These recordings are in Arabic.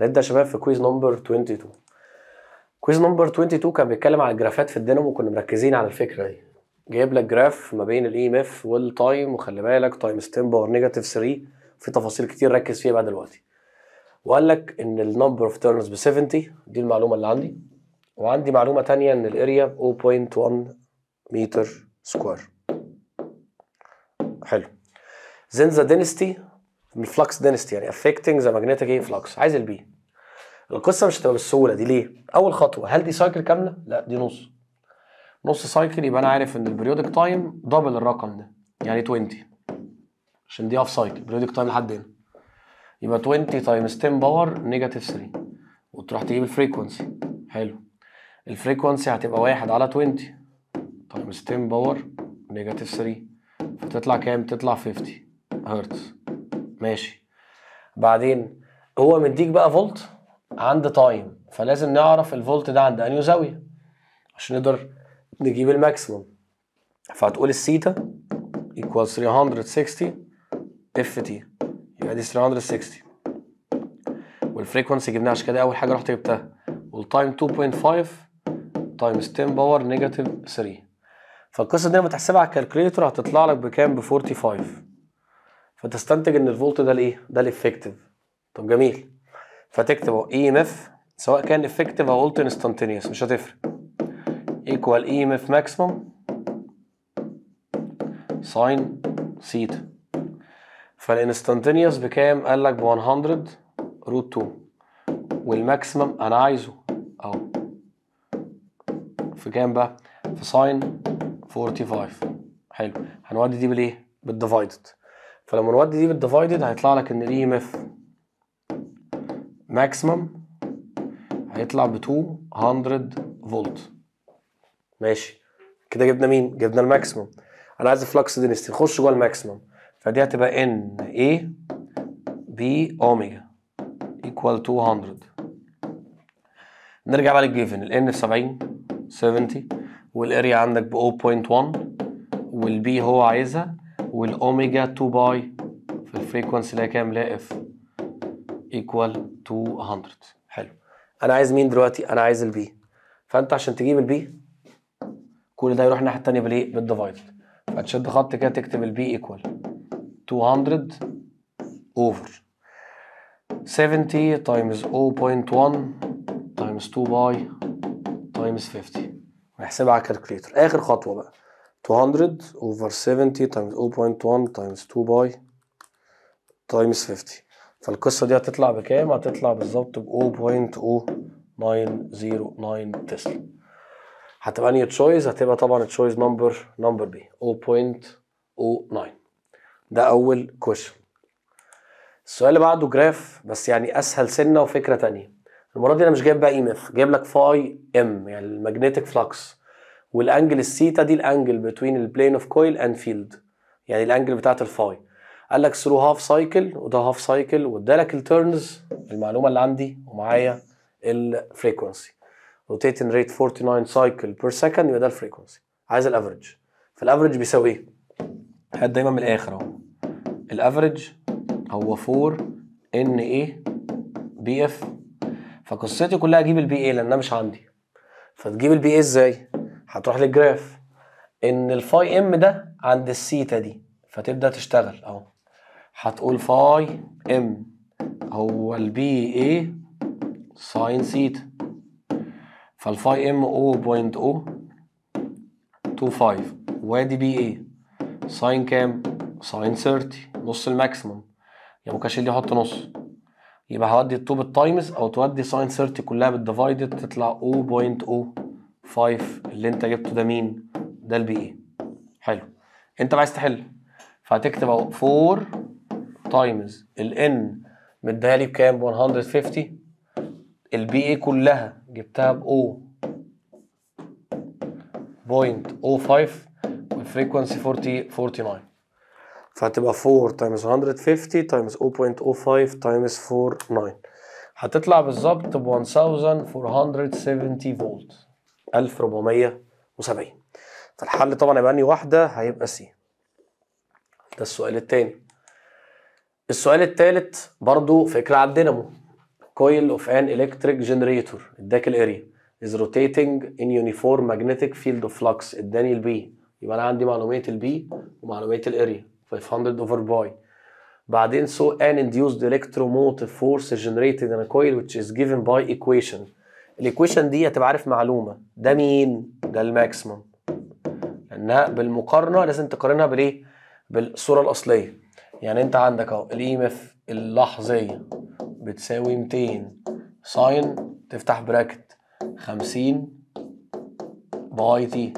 هنبدا يا شباب في كويز نمبر 22 كويز نمبر 22 كان بيتكلم على الجرافات في الدينامو وكنا مركزين على الفكره دي جايب لك جراف ما بين الاي ام e اف والتايم وخلي بالك تايم ستيم باور نيجاتيف 3 في تفاصيل كتير ركز فيها بقى دلوقتي وقال لك ان النمبر اوف تيرنز ب 70 دي المعلومه اللي عندي وعندي معلومه ثانيه ان الاريا 0.1 متر سكوير حلو زين ذا دينستي الفلكس دينستي يعني افكتنج ذا ماجنتيك ايه عايز البي القصه مش هتبقى بالسهوله دي ليه؟ اول خطوه هل دي سايكل كامله؟ لا دي نص نص سايكل يبقى انا عارف ان البريودك تايم دبل الرقم ده يعني 20 عشان دي اوف سايكل بريودك تايم لحد هنا يبقى 20 تايمز 10 باور نيجاتيف 3 وتروح تجيب الفريكونسي حلو الفريكونسي هتبقى 1 على 20 تايمز 10 باور نيجاتيف 3 فتطلع كام؟ تطلع 50 هرتز ماشي بعدين هو مديك بقى فولت عند تايم فلازم نعرف الفولت ده عند انهي زاويه عشان نقدر نجيب الماكسيمم فهتقول الثيتا ايكوال 360 اف تي يبقى دي 360 والفريكونسي جبناها عشان كده اول حاجه رحت جبتها والتايم 2.5 تايمز 10 باور نيجاتيف 3 فالقصه دي لما تحسبها على الكالكوليتر هتطلع لك بكام ب 45 فتستنتج ان الفولت ده الايه ده الافكتيف طب جميل فتكتب اي ام اف سواء كان افكتيف او قلت انستنتينيوس مش هتفرق ايكوال اي ام اف ماكسيمم ساين سيتا فالانستنتينيوس بكام قال لك ب 100 روت 2 والماكسيمم انا عايزه اهو في كام بقى في ساين 45 حلو هنودي دي بالايه بالديفايدد فلما نودي دي بالديفايدد هيطلع لك ان الاي ام اف ماكسيمم هيطلع ب 200 فولت ماشي كده جبنا مين جبنا الماكسيمم انا عايز الفلكس دينستي نخش جوه الماكسيمم فدي هتبقى ان اي بي اوميجا ايكوال 200 نرجع بقى للجيفن الان في 70 70 والاريا عندك ب 0.1 والبي هو عايزها والاوميجا 2 باي في الفريكونسي اللي هي كام اللي هي اف ايكوال 200 حلو انا عايز مين دلوقتي انا عايز البي فانت عشان تجيب البي كل ده يروح الناحيه الثانيه بالايه بالدفايد فتشد خط كده تكتب البي ايكوال 200 اوفر 70 تايمز 0.1 تايمز 2 باي تايمز 50 ونحسبها على الكالكليتر اخر خطوه بقى 200 over 70 times 0.1 times 2 باي times 50 فالقصة دي هتطلع بكام؟ هتطلع بالظبط ب 0.0909 تسلا هتبقى انهي تشويز؟ هتبقى طبعا تشويز نمبر نمبر بي 0.09 ده أول كويشن السؤال اللي بعده جراف بس يعني أسهل سنة وفكرة ثانيه المرة دي أنا مش جايب بقى إي e ميث جايب لك فاي إم يعني الماجنتيك فلكس والانجل الثيتا دي الانجل بتوين البلين اوف كويل اند فيلد يعني الانجل بتاعت الفاي قال لك ثرو هاف سايكل وده هاف سايكل وادالك التيرنز المعلومه اللي عندي ومعايا الفريكونسي روتيتن ريت 49 سايكل بير سكند يبقى ده الفريكونسي عايز الافرج فالافرج بيساوي ايه؟ هات دايما من الاخر اهو الافرج هو 4 ان ايه بي اف فقصتي كلها اجيب البي ايه لان انا مش عندي فتجيب البي ايه ازاي؟ هتروح للجراف ان الفاي ام ده عند السيتا دي فتبدا تشتغل اهو هتقول فاي ام هو البي اي ساين سيتا فالفاي ام او او بوينت تو فايف وادي بي اي ساين كام؟ ساين 30 نص الماكسيمم يعني مكاشل دي احط نص يبقى هودي التوب التايمز او تودي ساين 30 كلها بالديفايد تطلع 0.0 5 اللي انت جبته ده مين ده البي اي حلو انت عايز تحل فهتكتب اهو 4 تايمز الان مديها لي بكام 150 البي اي كلها جبتها ب 0.05 والفريكونسي 40 49 فهتبقى 4 تايمز 150 تايمز 0.05 تايمز 49 هتطلع بالظبط ب 1470 فولت 1470 فالحل طبعا هيبقى انهي واحده هيبقى سي ده السؤال الثاني السؤال الثالث برضو فكره على الدينامو coil of an electric generator اداك الاريا از روتيتنج ان يونيفورم magnetic field of flux اداني البي يبقى انا عندي معلومات البي ومعلومات الاريا 500 over باي بعدين so ان انديوسد electromotive فورس generated ان a كويل which is given by equation الايكويشن دي هتبقى عارف معلومه ده مين ده الماكسيمم لانها بالمقارنه لازم تقارنها بالايه بالصوره الاصليه يعني انت عندك اهو اف اللحظيه بتساوي 200 ساين تفتح براكت 50 باي تي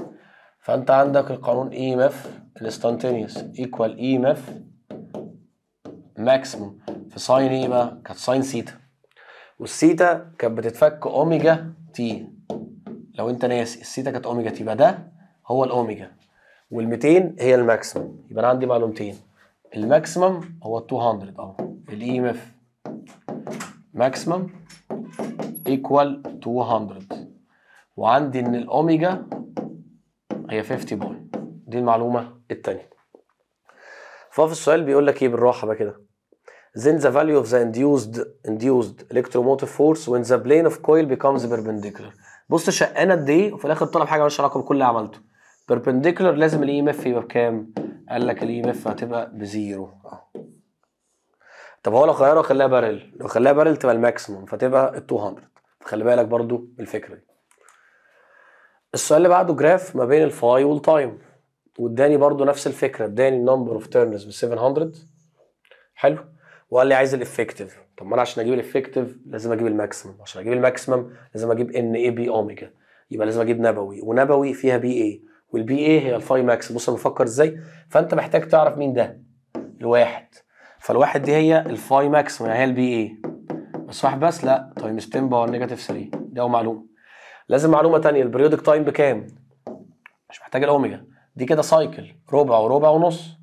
فانت عندك القانون اي ام اف الانستانتينيوس ايكوال اي ام اف ماكسيموم في ساين ايه بقى كانت ساين سيتا والثيتا كانت بتتفك اوميجا تي لو انت ناسي الثيتا كانت اوميجا تي يبقى ده هو الاوميجا وال200 هي الماكسيمم يبقى انا عندي معلومتين الماكسيمم هو 200 اهو الاي ام اف ماكسيمم ايكوال 200 وعندي ان الاوميجا هي 50 باي دي المعلومه الثانيه ففي السؤال بيقول لك ايه بالراحه بقى كده then the value of the induced induced electromotive force when the plane of coil becomes perpendicular بص شقانا قد ايه وفي الاخر طلب حاجه مالهاش علاقه بكل اللي عملته perpendicular لازم الاي ام e اف يبقى بكام؟ قال لك الاي ام e اف هتبقى بزيرو آه. طب هو لو غيرها خلاها بارل لو خليها بارل تبقى الماكسيموم فتبقى ال 200 خلي بالك برضو الفكره دي السؤال اللي بعده جراف ما بين الفاي والتايم واداني برضو نفس الفكره اداني النمبر اوف تيرنز ب 700 حلو وقال لي عايز الافكتيف طب ما انا عشان اجيب الافكتيف لازم اجيب الماكسيمم عشان اجيب الماكسيمم لازم اجيب ان اي بي اوميجا يبقى لازم اجيب نبوي ونبوي فيها بي اي والبي اي هي الفاي ماكس بص انا بفكر ازاي فانت محتاج تعرف مين ده الواحد فالواحد دي هي الفاي ماكس يعني هي البي اي بس واحد بس لا تايمز 10 باور نيجاتيف 3 دي اول معلومه لازم معلومه ثانيه البريودك تايم بكام مش محتاج الاوميجا دي كده سايكل ربع وربع ونص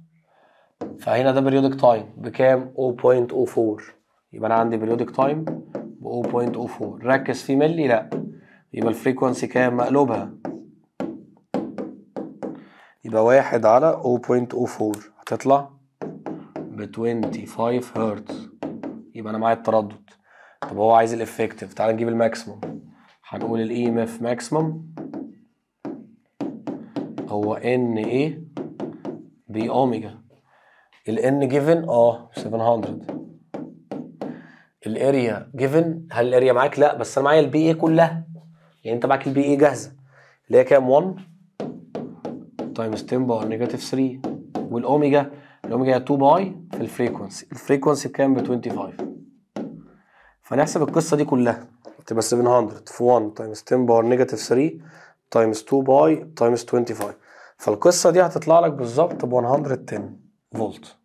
فهنا ده بريودك تايم بكام 0.04 يبقى انا عندي بريودك تايم ب 0.04 ركز في ملي لا يبقى الفريكونسي كام مقلوبها يبقى واحد على 0.04 هتطلع ب 25 هرتز يبقى انا معايا التردد طب هو عايز الافكتيف تعال نجيب الماكسيموم هنقول الاي ام اف ماكسيموم هو ان ايه اوميجا n جيفن اه 700 الاريا جيفن هل الاريا معاك لا بس انا معايا البي BA كلها يعني انت معاك البي BA جاهزه اللي هي كام 1 تايمز 10 باور نيجاتيف 3 والاوميجا الاوميجا هي 2 باي في الفريكونسي الفريكونسي بكام ب 25 فنحسب القصه دي كلها تبقى 700 في 1 تايمز 10 باور نيجاتيف 3 تايمز 2 باي تايمز 25 فالقصه دي هتطلع لك بالظبط ب 110 فولت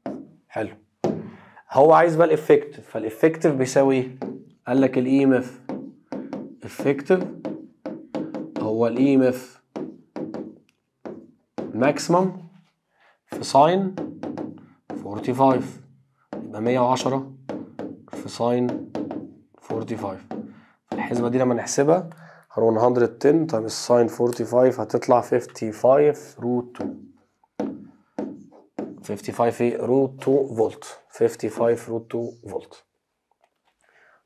حلو هو عايز بقى الافكتيف فالافكتيف بيساوي ايه قال لك الاي ام اف افكتيف هو الاي ام اف ماكسيمم في ساين 45 يبقى 110 في ساين 45 الحسبة دي لما نحسبها هنقول 110 تايمز ساين 45 هتطلع 55 روت 2 55 ايه روت 2 فولت 55 روت 2 فولت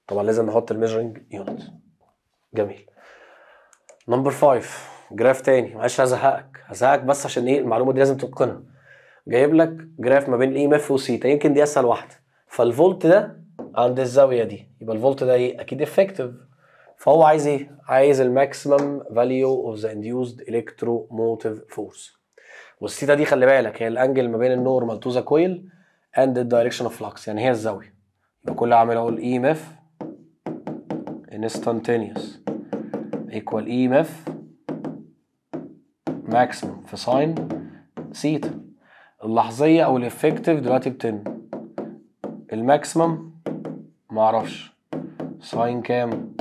طبعا لازم نحط الميجرنج يونت جميل نمبر 5 جراف تاني معلش هزهقك هزهقك بس عشان ايه المعلومه دي لازم تتقنها جايب لك جراف ما بين الاي ام اف وسيتا يمكن دي اسهل واحده فالفولت ده عند الزاويه دي يبقى الفولت ده ايه اكيد افكتيف فهو عايز ايه عايز الماكسيمم فاليو اوف ذا انديوزد الكترو موتيف فورس والثيتا دي خلي بالك هي الانجل ما بين النور مالتوزا كويل اند الدايركشن اوف فلكس يعني هي الزاويه يبقى كل عامل اقول اي ام اف انستانتينيوس ايكوال اي ام اف ماكسيمم في ساين ثيتا اللحظيه او الافكتيف دلوقتي بتن الماكسيمم الماكسيمم معرفش ساين كام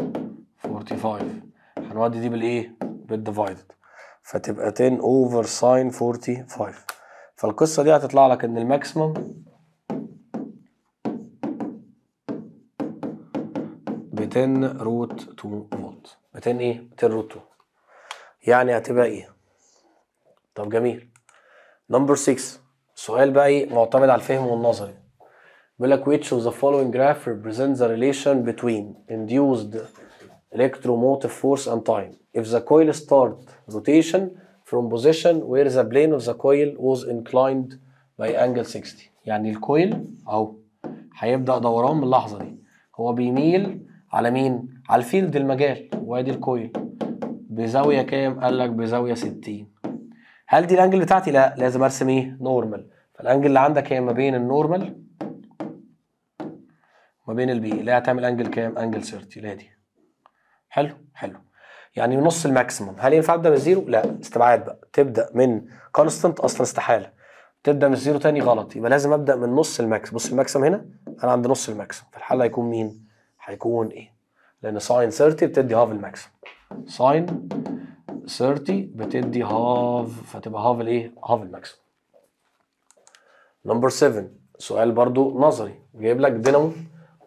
45 هنودي دي بالايه بالديفايدد فتبقى 10 اوفر ساين 45 فالقصه دي هتطلع لك ان الماكسيمم ب 10 روت 2 فولت 200 ايه 10 روت 2 يعني هتبقى ايه طب جميل نمبر 6 سؤال بقى ايه معتمد على الفهم والنظري بيقول لك which of the following graph represents the relation between induced electromotive force and time if the coil start rotation from position where the plane of the coil was inclined by angle 60 يعني الكويل اهو هيبدا دوران من اللحظه دي هو بيميل على مين على الفيلد المجال وادي الكويل بزاويه كام قال لك بزاويه 60 هل دي الانجل بتاعتي لا لازم ارسم ايه نورمال فالانجل اللي عندك هي ما بين النورمال ما بين البي اللي هتعمل انجل كام انجل 30 لا دي حلو حلو يعني نص الماكسيموم هل ينفع ابدا من الزيرو؟ لا استبعاد بقى تبدا من كونستنت اصلا استحاله تبدا من الزيرو تاني غلط يبقى لازم ابدا من نص الماكس بص الماكسيم هنا انا عند نص الماكسيم فالحل هيكون مين؟ هيكون ايه؟ لان ساين 30 بتدي هاف الماكسيم ساين 30 بتدي هاف فتبقى هاف الايه؟ هاف الماكسيم نمبر 7 سؤال برضو نظري جايب لك دينامو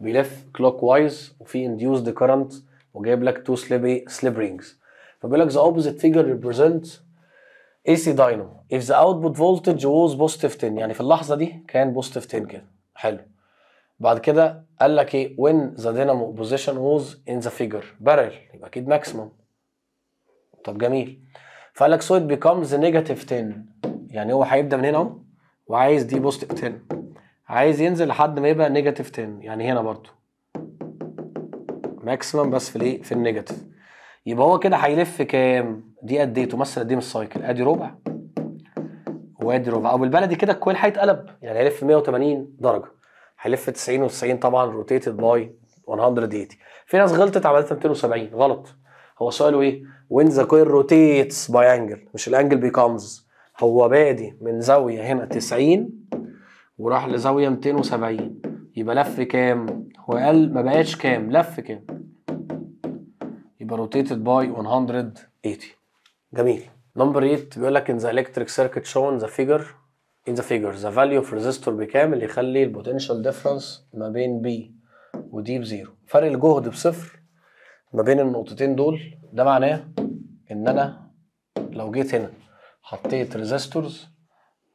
بيلف كلوك وايز وفي انديوسد كرنت وجايب لك تو سليبي سليب رينجز فبيقول لك the opposite figure represents AC dynamo اف ذا اوتبوت فولتج ووز بوزيتيف 10 يعني في اللحظه دي كان بوزيتيف 10 كده حلو بعد كده قال لك ايه وين ذا دينامو بوزيشن ووز ان ذا فيجر بارل يبقى اكيد ماكسيمم طب جميل فقال لك سو ات بيكمز نيجاتيف 10 يعني هو هيبدا من هنا اهو وعايز دي بوزيتيف 10 عايز ينزل لحد ما يبقى نيجاتيف 10 يعني هنا برضو ماكسيمم بس في الايه في النيجاتيف يبقى هو كده هيلف كام دي قد ايه تمثل قد ايه من السايكل ادي ربع وادي ربع او بالبلدي كده الكويل هيتقلب يعني هيلف 180 درجه هيلف 90 و90 طبعا روتيتد باي 180 في ناس غلطت عملتها 270 غلط هو سؤاله ايه وين ذا كويل روتيتس باي انجل مش الانجل بيكمز هو بادي من زاويه هنا 90 وراح لزاويه 270 يبقى لف كام هو قال ما بقاش كام لف كام يبقى روتيتد باي 180 جميل نمبر 8 بيقول لك ان ذا الكتريك سيركت شون ذا فيجر in the figure the value of resistor بكام اللي يخلي البوتنشال ديفرنس ما بين B ودي بزيرو فرق الجهد بصفر ما بين النقطتين دول ده معناه ان انا لو جيت هنا حطيت ريزيستورز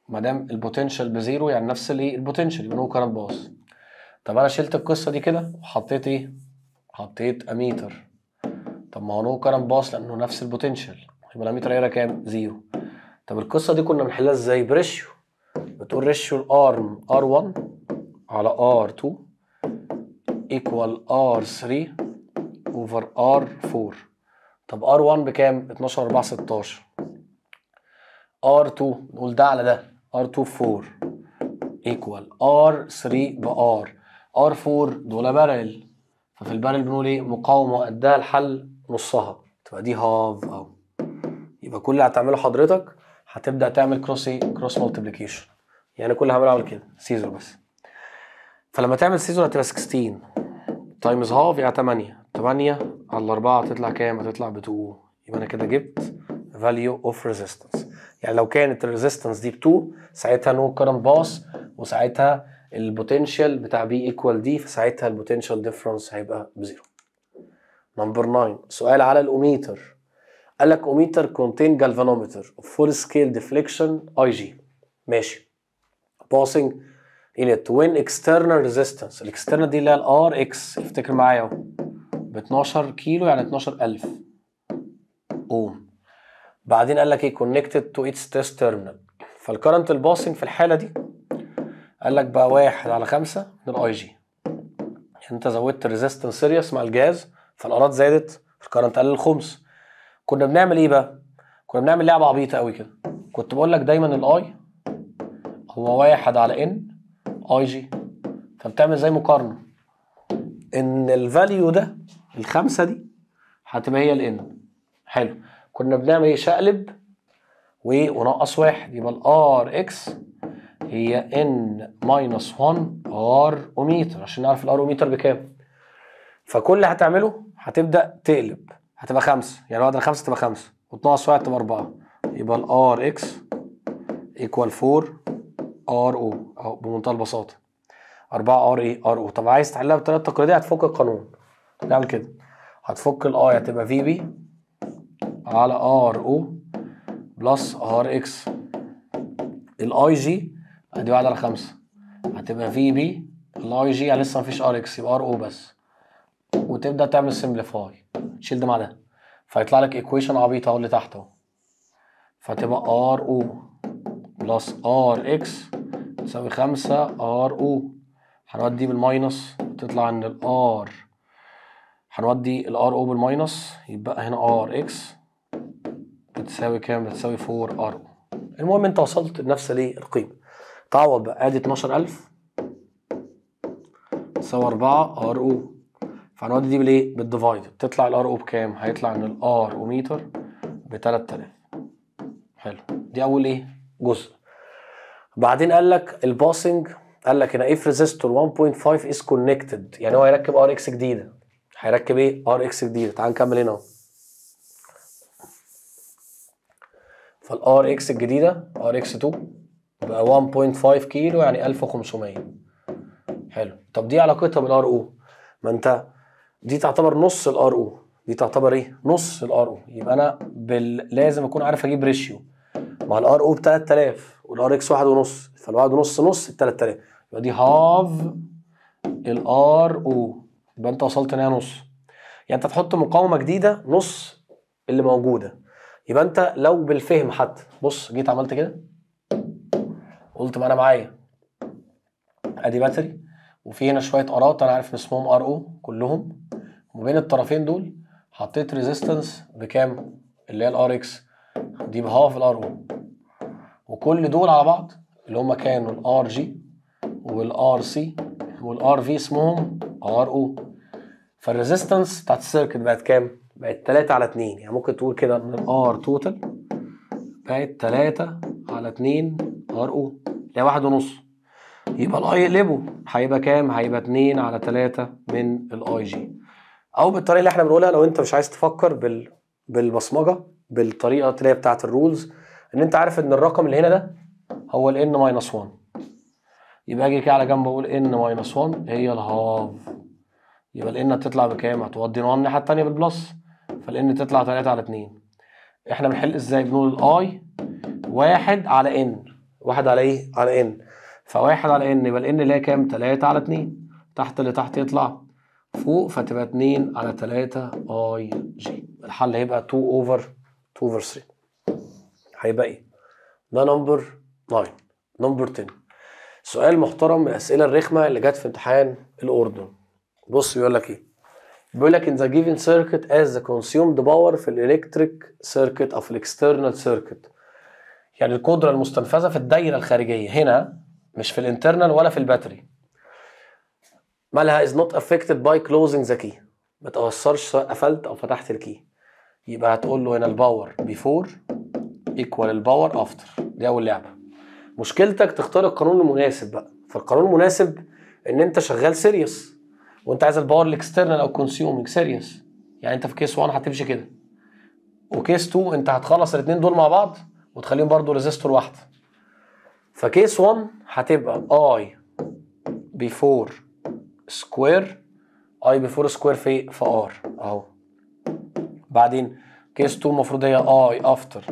ما دام البوتنشال بزيرو يعني نفس الايه البوتنشال يبقى نو كارنت باص طب انا شلت القصه دي كده وحطيت ايه حطيت اميتر طب ما هو نو كرنت باص لانه نفس البوتنشال يبقى الاميتر هيقرا كام زيرو طب القصه دي كنا بنحلها ازاي بريشيو بتقول ريشيو الارم ار1 على ار2 ايكوال ار3 اوفر ار4 طب ار1 بكام 12 4 16 ار2 نقول ده على ده ار2 4 ايكوال ار3 بار R4 دول بارل ففي البارل بنقول ايه مقاومه قدها الحل نصها تبقى دي هاف او يبقى كل اللي هتعمله حضرتك هتبدا تعمل كروس ايه كروس مالتيبليكيشن يعني كل اللي هعمله اعمل كده سيزر بس فلما تعمل سيزر هتبقى 16 تايمز هاف يعني 8 8 على 4 هتطلع كام هتطلع ب 2 يبقى انا كده جبت فاليو اوف ريزيستنس يعني لو كانت الريزيستنس دي ب 2 ساعتها نو كرنت باس وساعتها البوتنشال بتاع بي ايكوال دي فساعتها البوتنشال ديفرنس هيبقى بزيرو نمبر 9 سؤال على الاوميتر قال لك اوميتر كونتين جالفانومتر فول سكيل ديفليكشن اي جي ماشي باسنج inlet وين اكسترنال ريزيستنس الاكسترنال دي اللي هي الار اكس افتكر معايا اهو ب 12 كيلو يعني 12000 اوم بعدين قال لك ايه كونكتد تو اتس تيست ترمينال. فالكرنت الباسنج في الحاله دي قال لك بقى واحد على خمسة من الاي جي يعني انت زودت الريزيستنس سيريس مع الجاز فالارات زادت الكرنت قل الخمس كنا بنعمل ايه بقى؟ كنا بنعمل لعبه عبيطه قوي كده كنت بقول لك دايما الاي هو واحد على ان اي جي فبتعمل زي مقارنه ان الفاليو ده الخمسه دي هتبقى هي الان حلو كنا بنعمل ايه شقلب وايه ونقص واحد يبقى الار اكس هي ان ماينس 1 ار اوميتر عشان نعرف الار اوميتر بكام فكل اللي هتعمله هتبدا تقلب هتبقى خمسه يعني بدل خمسه تبقى خمسه وتنقص واحد تبقى اربعه يبقى الار اكس ايكوال 4 ار او اهو بمنتهى البساطه 4 ار اي ار او طب عايز تحلها بالطريقه التقليديه هتفك القانون نعمل كده هتفك الاي يعني هتبقى في بي على ار او بلس ار اكس الاي جي ادي واحد على خمسة هتبقى في بي الاي جي لسه مفيش ار اكس يبقى ار او بس وتبدا تعمل سمبليفاي تشيل ده مع ده فيطلع لك ايكويشن عبيطه اهو اللي تحت اهو فتبقى ار او بلس ار اكس تساوي خمسة ار او هنودي بالماينس تطلع ان الار هنودي الار او بالماينس يبقى هنا ار اكس بتساوي كام؟ بتساوي 4 ار او المهم انت وصلت لنفس الايه؟ القيمه تعوض بقى ادي 12000 تساوي 4 ار او فهنودي دي بالايه؟ بالديفايد تطلع الار او بكام؟ هيطلع ان الار او متر ب 3000 حلو دي اول ايه؟ جزء بعدين قال لك الباسنج قال لك هنا اف ريزيستور 1.5 از كونكتد يعني هو هيركب ار اكس جديده هيركب ايه؟ ار اكس جديده تعال نكمل هنا اهو فالار اكس الجديده ار اكس 2 يبقى 1.5 كيلو يعني 1500 حلو طب دي علاقتها بالار او ما انت دي تعتبر نص الار او دي تعتبر ايه نص الار او يبقى انا بال... لازم اكون عارف اجيب ريشيو مع الار او ب 3000 والار اكس 1.5 فال فالواحد ونص نص ال 3000 يبقى دي هاف الار او يبقى انت وصلت ان هي نص يعني انت تحط مقاومه جديده نص اللي موجوده يبقى انت لو بالفهم حتى بص جيت عملت كده قلت ما انا معايا ادي باتري وفي هنا شويه ارات انا عارف اسمهم ار او كلهم وبين الطرفين دول حطيت ريزيستنس بكام اللي هي الار اكس دي بهاف الار او وكل دول على بعض اللي هم كانوا الار جي والار سي والار في اسمهم ار او فالريزيستنس بتاعت السيركت بقت كام؟ بقت 3 على 2 يعني ممكن تقول كده ان الار توتال بقت 3 على 2 ار او ده واحد ونص يبقى الاي يقلبه هيبقى كام؟ هيبقى 2 على 3 من الاي جي او بالطريقه اللي احنا بنقولها لو انت مش عايز تفكر بال بالبصمجه بالطريقه اللي هي بتاعه الرولز ان انت عارف ان الرقم اللي هنا ده هو الان ماينس 1 يبقى اجي كده على جنب اقول ان ماينس 1 هي الهاف يبقى الان هتطلع بكام؟ هتودي الناحيه الثانيه بالبلس فالان تطلع 3 على 2 احنا بنحل ازاي؟ بنقول الاي 1 على ان واحد على ايه على ان فواحد على ان يبقى الان اللي هي كام 3 على 2 تحت اللي تحت يطلع فوق فتبقى 2 على 3 اي جي الحل هيبقى 2 اوفر 2 اوفر 3 هيبقى ايه ده نمبر 9 نمبر 10 سؤال محترم من الاسئله الرخمه اللي جت في امتحان الاردن بص بيقول لك ايه بيقول لك ان ذا جيفن سيركت از ذا كونسيومد باور في الالكتريك سيركت او في الاكسترنال سيركت يعني القدره المستنفذه في الدايره الخارجيه هنا مش في الانترنال ولا في الباتري مالها از نوت افكتد باي كلوزنج ذا كي ما تاثرش سواء قفلت او فتحت الكي يبقى هتقول له هنا الباور بيفور ايكوال الباور افتر دي اول لعبه مشكلتك تختار القانون المناسب بقى فالقانون المناسب ان انت شغال سيريس وانت عايز الباور الاكسترنال او كونسيومينج سيريس يعني انت في كيس 1 هتمشي كده وكيس 2 انت هتخلص الاثنين دول مع بعض وتخليهم برضو ريزيستور واحده فكيس 1 هتبقى اي 4 سكوير اي 4 سكوير في في ار اهو بعدين كيس 2 المفروض هي اي افتر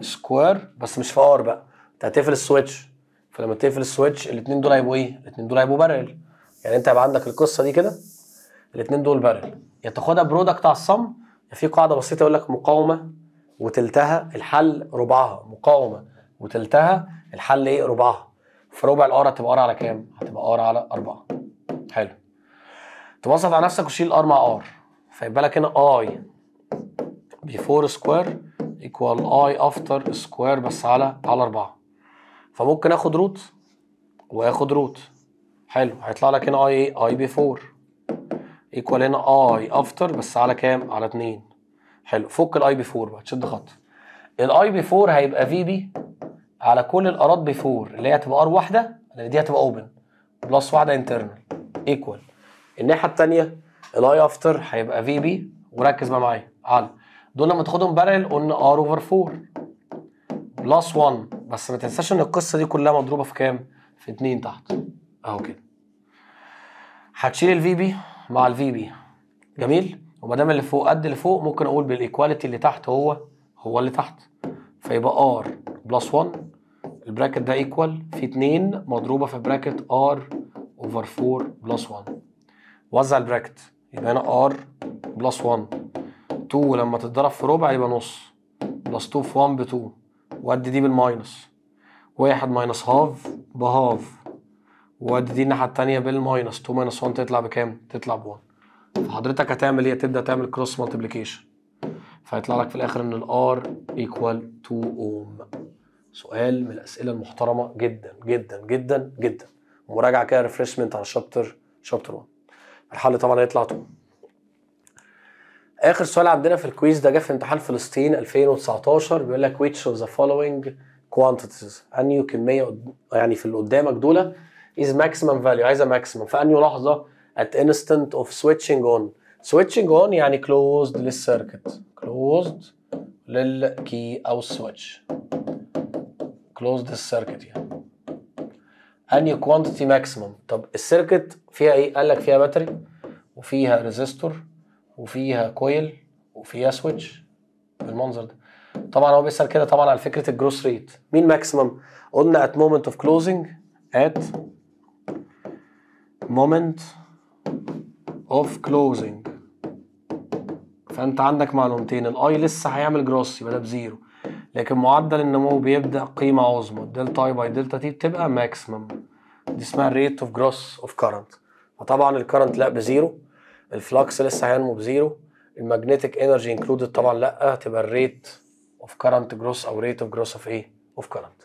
سكوير بس مش في ار بقى انت هتقفل السويتش فلما تقفل السويتش الاثنين دول هيبقوا ايه؟ الاثنين دول هيبقوا بارل يعني انت هيبقى عندك القصه دي كده الاثنين دول بارل يا تاخدها برودكت على الصم في قاعده بسيطه يقول لك مقاومه وتلتها الحل ربعها مقاومه وتلتها الحل ايه ربعها فربع الار هتبقى ار على كام؟ هتبقى ار على 4 حلو تبسط على نفسك وشيل الار مع ار فيبقى لك هنا اي بيفور سكوير ايكوال اي افتر سكوير بس على على 4 فممكن اخد روت واخد روت حلو هيطلع لك هنا اي ايه بي 4 ايكوال هنا اي افتر بس على كام؟ على 2 حلو فك الاي بي 4 بقى تشد خط الاي بي 4 هيبقى في بي على كل الاراد بي 4 اللي هي هتبقى ار واحده لان دي هتبقى اوبن بلس واحده انترنال ايكوال الناحيه الثانيه الاي افتر هيبقى في بي وركز بقى معايا على دول لما تاخدهم بارل قلنا ار اوفر 4 بلس 1 بس ما تنساش ان القصه دي كلها مضروبه في كام؟ في 2 تحت اهو كده هتشيل الفي بي مع الفي بي جميل وما دام اللي فوق قد اللي فوق ممكن اقول بالايكواليتي اللي تحت هو هو اللي تحت فيبقى ار بلس 1 البراكت ده ايكوال في 2 مضروبه في براكت ار اوفر 4 بلس 1 وزع البراكت يبقى هنا ار بلس 1 2 لما تتضرب في ربع يبقى نص بلس 2 في 1 ب 2 وادي دي بالماينس واحد ماينس هاف بهاف وادي دي الناحيه التانيه بالماينس 2 ماينس 1 تطلع بكام؟ تطلع ب 1 فحضرتك هتعمل ايه؟ تبدا تعمل كروس مالتيبليكيشن فيطلع لك في الاخر ان الار ايكوال 2 اوم سؤال من الاسئله المحترمه جدا جدا جدا جدا مراجعه كده ريفرشمنت على الشابتر شابتر 1 الحل طبعا هيطلع 2 اخر سؤال عندنا في الكويز ده جه في امتحان فلسطين 2019 بيقول لك which of the following quantities انهي كميه يعني في اللي قدامك دول is maximum value عايزه maximum في انهي لحظه at instant of switching on switching on يعني closed للسيركت closed للكي أو السويتش closed السيركت يعني any quantity maximum طب السيركت فيها ايه؟ قال لك فيها باتري وفيها ريزيستور وفيها كويل وفيها سويتش بالمنظر ده طبعا هو بيسال كده طبعا على فكره الجروس ريت مين ماكسيمم قلنا at moment of closing at moment اوف كلوزنج فانت عندك معلومتين الاي لسه هيعمل جروس يبقى ده بزيرو لكن معدل النمو بيبدا قيمه عظمى دلتا اي باي دلتا تي بتبقى ماكسيمم دي اسمها الريت اوف جروس اوف كارنت فطبعا الكارنت لا بزيرو الفلكس لسه هينمو بزيرو الماجنتيك انرجي انكلودد طبعا لا هتبقى الريت اوف كارنت جروس او ريت اوف جروس اوف ايه اوف كارنت